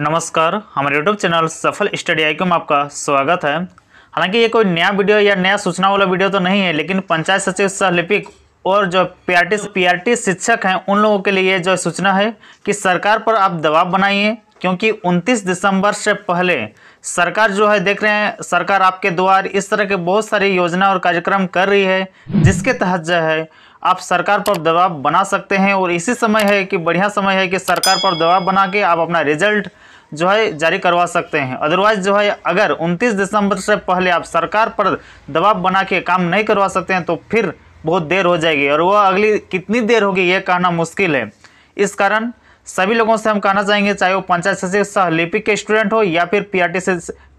नमस्कार हमारे YouTube channel सफल स्टडी आईक्यू में आपका स्वागत है हालांकि ये कोई नया वीडियो या नया सूचना वाला वीडियो तो नहीं है लेकिन पंचायत सचिव सहलिपिक और जो आर टी शिक्षक हैं उन लोगों के लिए जो सूचना है कि सरकार पर आप दबाव बनाइए क्योंकि 29 दिसंबर से पहले सरकार जो है देख रहे हैं सरकार आपके द्वार इस तरह के बहुत सारी योजना और कार्यक्रम कर रही है जिसके तहत जो है आप सरकार पर दबाव बना सकते हैं और इसी समय है कि बढ़िया समय है कि सरकार पर दबाव बना के आप अपना रिजल्ट जो है जारी करवा सकते हैं अदरवाइज जो है अगर 29 दिसंबर से पहले आप सरकार पर दबाव बना के काम नहीं करवा सकते हैं तो फिर बहुत देर हो जाएगी और वह अगली कितनी देर होगी ये कहना मुश्किल है इस कारण सभी लोगों से हम कहना चाहेंगे चाहे वो पंचायत सचिव लिपिक के स्टूडेंट हो या फिर पी से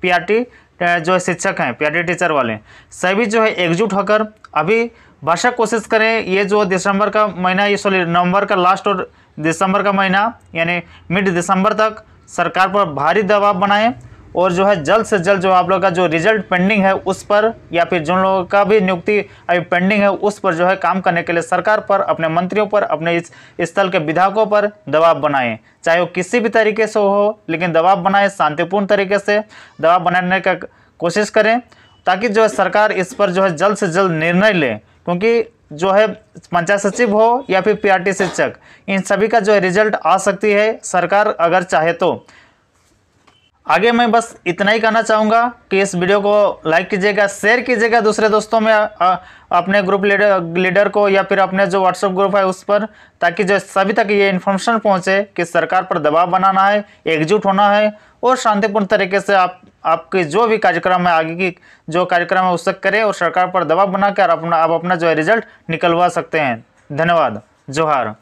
टी जो है शिक्षक हैं पी टीचर वाले सभी जो है एकजुट होकर अभी भाषा कोशिश करें ये जो दिसंबर का महीना ये सॉरी नवंबर का लास्ट और दिसंबर का महीना यानी मिड दिसंबर तक सरकार पर भारी दबाव बनाएं और जो है जल्द से जल्द जो आप लोग का जो रिजल्ट पेंडिंग है उस पर या फिर जिन लोगों का भी नियुक्ति अभी पेंडिंग है उस पर जो है काम करने के लिए सरकार पर अपने मंत्रियों पर अपने इस स्थल के विधायकों पर दबाव बनाएं चाहे वो किसी भी तरीके से हो लेकिन दबाव बनाएं शांतिपूर्ण तरीके से दबाव बनाने का कोशिश करें ताकि जो है सरकार इस पर जो है जल्द से जल्द निर्णय लें क्योंकि जो है पंचायत सचिव हो या फिर पीआरटी शिक्षक इन सभी का जो है रिजल्ट आ सकती है सरकार अगर चाहे तो आगे मैं बस इतना ही कहना चाहूँगा कि इस वीडियो को लाइक कीजिएगा शेयर कीजिएगा दूसरे दोस्तों में आ, अपने ग्रुप लीडर लीडर को या फिर अपने जो व्हाट्सएप ग्रुप है उस पर ताकि जो सभी तक ये इन्फॉर्मेशन पहुँचे कि सरकार पर दबाव बनाना है एकजुट होना है और शांतिपूर्ण तरीके से आप आपके जो भी कार्यक्रम है आगे की जो कार्यक्रम है उससे करें और सरकार पर दबाव बनाकर अपना आप अपना जो है रिजल्ट निकलवा सकते हैं धन्यवाद जोहार